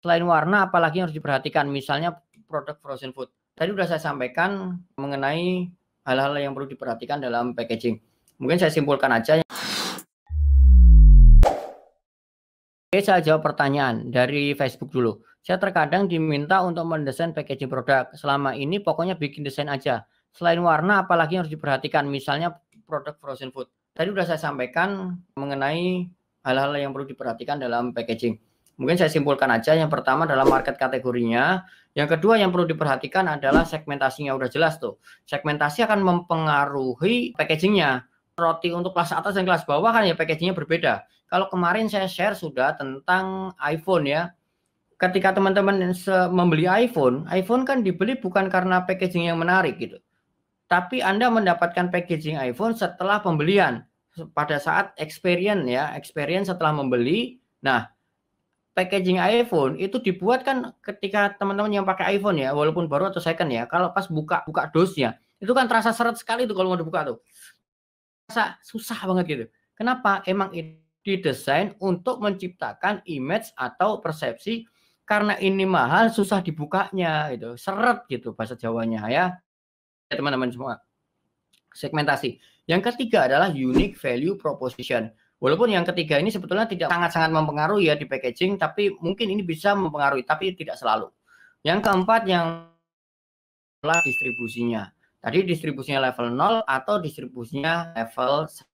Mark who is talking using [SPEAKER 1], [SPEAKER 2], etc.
[SPEAKER 1] Selain warna, apalagi yang harus diperhatikan? Misalnya produk frozen food. Tadi sudah saya sampaikan mengenai hal-hal yang perlu diperhatikan dalam packaging. Mungkin saya simpulkan aja. Oke, saya jawab pertanyaan dari Facebook dulu. Saya terkadang diminta untuk mendesain packaging produk. Selama ini pokoknya bikin desain aja. Selain warna, apalagi yang harus diperhatikan? Misalnya produk frozen food. Tadi sudah saya sampaikan mengenai hal-hal yang perlu diperhatikan dalam packaging. Mungkin saya simpulkan aja yang pertama adalah market kategorinya, yang kedua yang perlu diperhatikan adalah segmentasinya udah jelas tuh. Segmentasi akan mempengaruhi packagingnya. Roti untuk kelas atas dan kelas bawah kan ya packagingnya berbeda. Kalau kemarin saya share sudah tentang iPhone ya, ketika teman-teman membeli iPhone, iPhone kan dibeli bukan karena packaging yang menarik gitu. Tapi Anda mendapatkan packaging iPhone setelah pembelian, pada saat experience ya, experience setelah membeli. Nah, packaging iPhone itu dibuat kan ketika teman-teman yang pakai iPhone ya, walaupun baru atau second ya, kalau pas buka buka dosnya itu kan terasa seret sekali itu kalau mau dibuka tuh, Rasa susah banget gitu. Kenapa? Emang itu didesain untuk menciptakan image atau persepsi karena ini mahal susah dibukanya itu seret gitu bahasa Jawanya ya. Ya teman-teman semua. Segmentasi. Yang ketiga adalah unique value proposition Walaupun yang ketiga ini sebetulnya tidak sangat-sangat mempengaruhi ya di packaging, tapi mungkin ini bisa mempengaruhi, tapi tidak selalu. Yang keempat yang distribusinya. Tadi distribusinya level 0 atau distribusinya level 1.